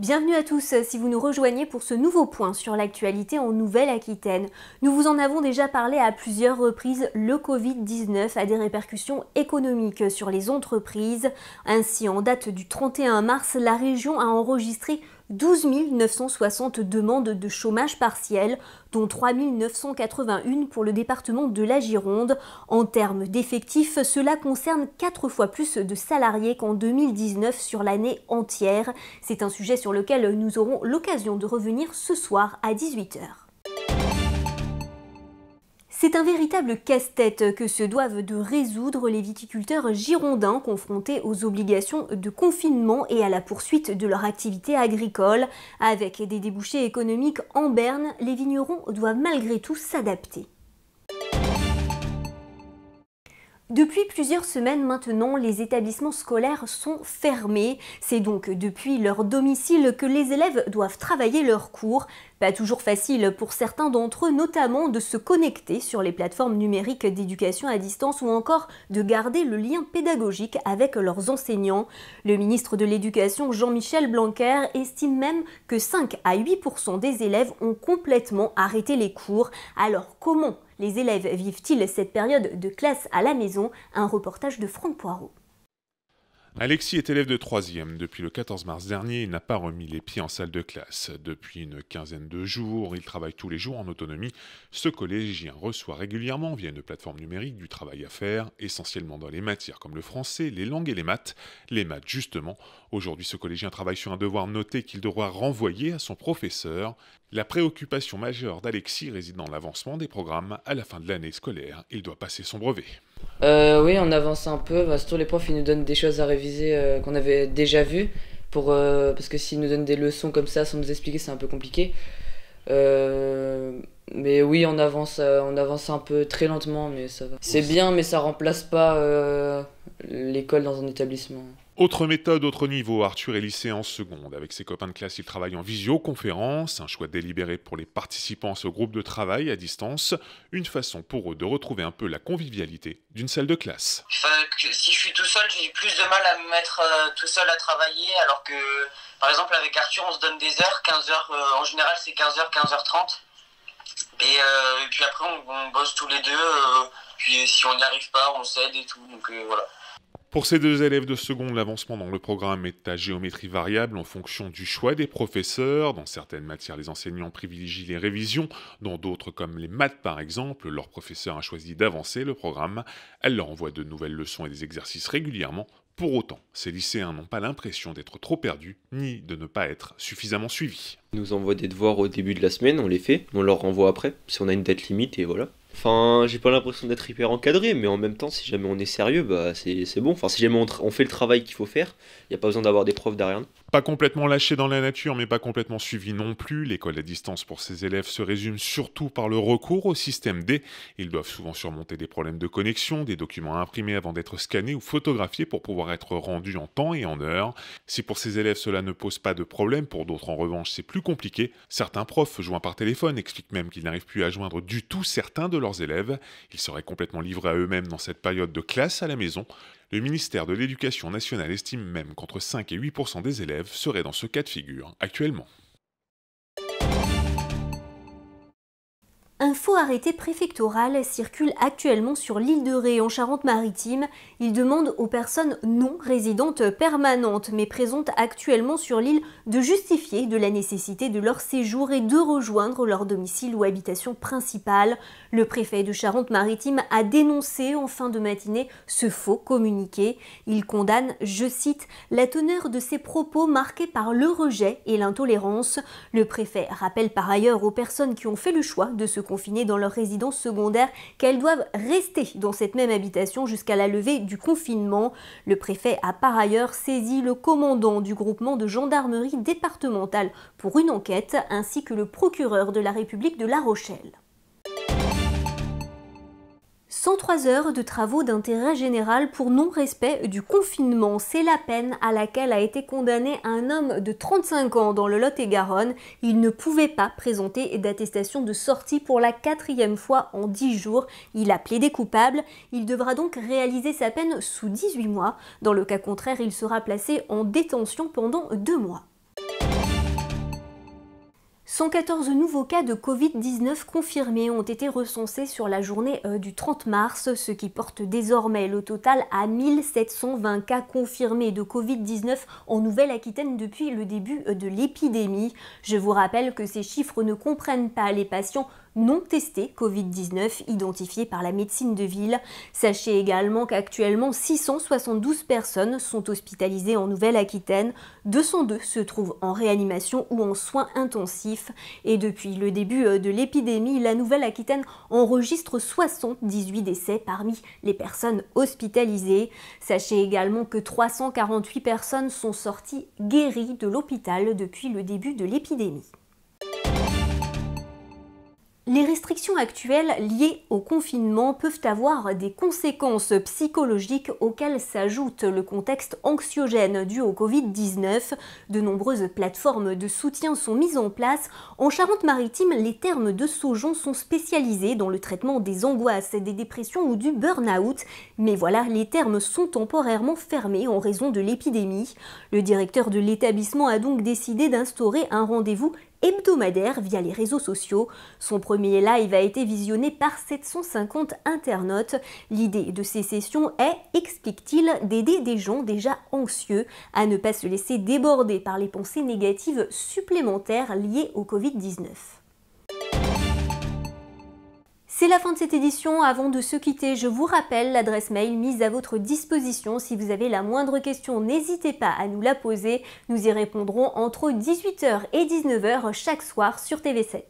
Bienvenue à tous si vous nous rejoignez pour ce nouveau point sur l'actualité en Nouvelle-Aquitaine. Nous vous en avons déjà parlé à plusieurs reprises, le Covid-19 a des répercussions économiques sur les entreprises. Ainsi, en date du 31 mars, la région a enregistré 12 960 demandes de chômage partiel, dont 3 981 pour le département de la Gironde. En termes d'effectifs, cela concerne 4 fois plus de salariés qu'en 2019 sur l'année entière. C'est un sujet sur lequel nous aurons l'occasion de revenir ce soir à 18h. C'est un véritable casse-tête que se doivent de résoudre les viticulteurs girondins confrontés aux obligations de confinement et à la poursuite de leur activité agricole. Avec des débouchés économiques en berne, les vignerons doivent malgré tout s'adapter. Depuis plusieurs semaines maintenant, les établissements scolaires sont fermés. C'est donc depuis leur domicile que les élèves doivent travailler leurs cours. Pas toujours facile pour certains d'entre eux, notamment de se connecter sur les plateformes numériques d'éducation à distance ou encore de garder le lien pédagogique avec leurs enseignants. Le ministre de l'Éducation, Jean-Michel Blanquer, estime même que 5 à 8 des élèves ont complètement arrêté les cours. Alors comment les élèves vivent-ils cette période de classe à la maison Un reportage de Franck Poirot. Alexis est élève de 3e. Depuis le 14 mars dernier, il n'a pas remis les pieds en salle de classe. Depuis une quinzaine de jours, il travaille tous les jours en autonomie. Ce collégien reçoit régulièrement via une plateforme numérique du travail à faire, essentiellement dans les matières comme le français, les langues et les maths. Les maths, justement. Aujourd'hui, ce collégien travaille sur un devoir noté qu'il devra renvoyer à son professeur. La préoccupation majeure d'Alexis réside dans l'avancement des programmes. À la fin de l'année scolaire, il doit passer son brevet. Euh, oui, on avance un peu. Bah, surtout les profs, ils nous donnent des choses à réviser euh, qu'on avait déjà vues. Euh, parce que s'ils nous donnent des leçons comme ça sans nous expliquer, c'est un peu compliqué. mais oui, on avance, on avance un peu très lentement, mais ça va. C'est bien, mais ça remplace pas l'école dans un établissement. Autre méthode, autre niveau, Arthur est lycée en seconde. Avec ses copains de classe, il travaille en visioconférence, un choix délibéré pour les participants à ce groupe de travail à distance, une façon pour eux de retrouver un peu la convivialité d'une salle de classe. si je suis tout seul, j'ai plus de mal à me mettre euh, tout seul à travailler, alors que par exemple avec Arthur, on se donne des heures, 15 heures, euh, en général c'est 15 heures, 15h30. Euh, et, puis après, on, bosse tous les deux, puis si on n'y arrive pas, on s'aide et tout, donc voilà. Pour ces deux élèves de seconde, l'avancement dans le programme est à géométrie variable en fonction du choix des professeurs. Dans certaines matières, les enseignants privilégient les révisions. Dans d'autres, comme les maths par exemple, leur professeur a choisi d'avancer le programme. Elle leur envoie de nouvelles leçons et des exercices régulièrement. Pour autant, ces lycéens n'ont pas l'impression d'être trop perdus ni de ne pas être suffisamment suivis. Ils nous envoient des devoirs au début de la semaine, on les fait, on leur renvoie après, si on a une date limite et voilà. Enfin, j'ai pas l'impression d'être hyper encadré, mais en même temps, si jamais on est sérieux, bah c'est bon. Enfin, si jamais on, on fait le travail qu'il faut faire, il n'y a pas besoin d'avoir des profs derrière nous. Pas complètement lâché dans la nature, mais pas complètement suivi non plus, l'école à distance pour ses élèves se résume surtout par le recours au système D. Ils doivent souvent surmonter des problèmes de connexion, des documents imprimés avant d'être scannés ou photographiés pour pouvoir être rendus en temps et en heure. Si pour ces élèves cela ne pose pas de problème, pour d'autres en revanche c'est plus compliqué. Certains profs, joints par téléphone, expliquent même qu'ils n'arrivent plus à joindre du tout certains de leurs élèves. Ils seraient complètement livrés à eux-mêmes dans cette période de classe à la maison. Le ministère de l'Éducation nationale estime même qu'entre 5 et 8 des élèves serait dans ce cas de figure actuellement. faux arrêté préfectoral circule actuellement sur l'île de Ré en Charente-Maritime. Il demande aux personnes non résidentes permanentes mais présentes actuellement sur l'île de justifier de la nécessité de leur séjour et de rejoindre leur domicile ou habitation principale. Le préfet de Charente-Maritime a dénoncé en fin de matinée ce faux communiqué. Il condamne, je cite, la teneur de ses propos marqués par le rejet et l'intolérance. Le préfet rappelle par ailleurs aux personnes qui ont fait le choix de se confiner dans leur résidence secondaire qu'elles doivent rester dans cette même habitation jusqu'à la levée du confinement. Le préfet a par ailleurs saisi le commandant du groupement de gendarmerie départementale pour une enquête ainsi que le procureur de la République de La Rochelle. 103 heures de travaux d'intérêt général pour non-respect du confinement. C'est la peine à laquelle a été condamné un homme de 35 ans dans le Lot-et-Garonne. Il ne pouvait pas présenter d'attestation de sortie pour la quatrième fois en 10 jours. Il a plaidé coupable. Il devra donc réaliser sa peine sous 18 mois. Dans le cas contraire, il sera placé en détention pendant 2 mois. 114 nouveaux cas de Covid-19 confirmés ont été recensés sur la journée euh, du 30 mars, ce qui porte désormais le total à 1720 cas confirmés de Covid-19 en Nouvelle-Aquitaine depuis le début euh, de l'épidémie. Je vous rappelle que ces chiffres ne comprennent pas les patients non testés Covid-19 identifiés par la médecine de ville. Sachez également qu'actuellement 672 personnes sont hospitalisées en Nouvelle-Aquitaine, 202 se trouvent en réanimation ou en soins intensifs et depuis le début euh, de l'épidémie, la Nouvelle-Aquitaine enregistre 78 décès parmi les personnes hospitalisées. Sachez également que 348 personnes sont sorties guéries de l'hôpital depuis le début de l'épidémie. Les restrictions actuelles liées au confinement peuvent avoir des conséquences psychologiques auxquelles s'ajoute le contexte anxiogène dû au Covid-19. De nombreuses plateformes de soutien sont mises en place. En Charente-Maritime, les termes de Saujon sont spécialisés dans le traitement des angoisses, des dépressions ou du burn-out. Mais voilà, les termes sont temporairement fermés en raison de l'épidémie. Le directeur de l'établissement a donc décidé d'instaurer un rendez-vous hebdomadaire via les réseaux sociaux. Son premier live a été visionné par 750 internautes. L'idée de ces sessions est, explique-t-il, d'aider des gens déjà anxieux à ne pas se laisser déborder par les pensées négatives supplémentaires liées au Covid-19. C'est la fin de cette édition. Avant de se quitter, je vous rappelle l'adresse mail mise à votre disposition. Si vous avez la moindre question, n'hésitez pas à nous la poser. Nous y répondrons entre 18h et 19h chaque soir sur TV7.